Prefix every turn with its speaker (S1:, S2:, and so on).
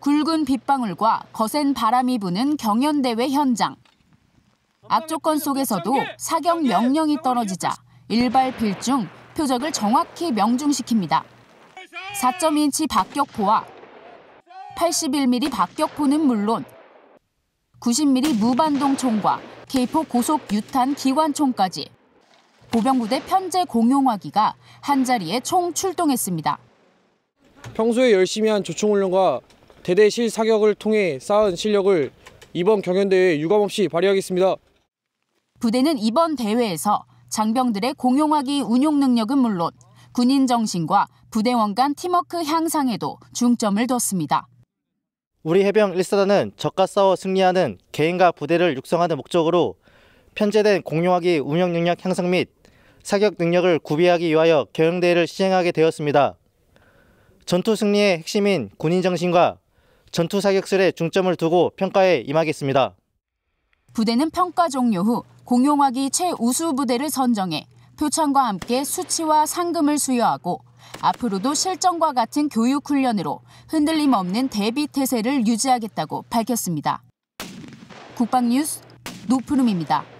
S1: 굵은 빗방울과 거센 바람이 부는 경연대회 현장. 악조건 속에서도 사격 명령이 떨어지자 일발필중 표적을 정확히 명중시킵니다. 4.2인치 박격포와 81mm 박격포는 물론 90mm 무반동 총과 K4 고속 유탄 기관총까지 보병부대 편제 공용화기가 한자리에 총 출동했습니다.
S2: 평소에 열심히 한 조총훈련과 대대 실사격을 통해 쌓은 실력을 이번 경연대회에 유감없이 발휘하겠습니다.
S1: 부대는 이번 대회에서 장병들의 공용화기 운용 능력은 물론 군인 정신과 부대원 간 팀워크 향상에도 중점을 뒀습니다.
S3: 우리 해병 1사단은 적과 싸워 승리하는 개인과 부대를 육성하는 목적으로 편제된 공용화기 운영 능력 향상 및 사격 능력을 구비하기 위하여 경영대회를 시행하게 되었습니다. 전투 승리의 핵심인 군인 정신과 전투 사격술에 중점을 두고 평가에 임하겠습니다.
S1: 부대는 평가 종료 후 공용화기 최우수 부대를 선정해 표창과 함께 수치와 상금을 수여하고 앞으로도 실전과 같은 교육 훈련으로 흔들림 없는 대비 태세를 유지하겠다고 밝혔습니다. 국방뉴스 노푸름입니다.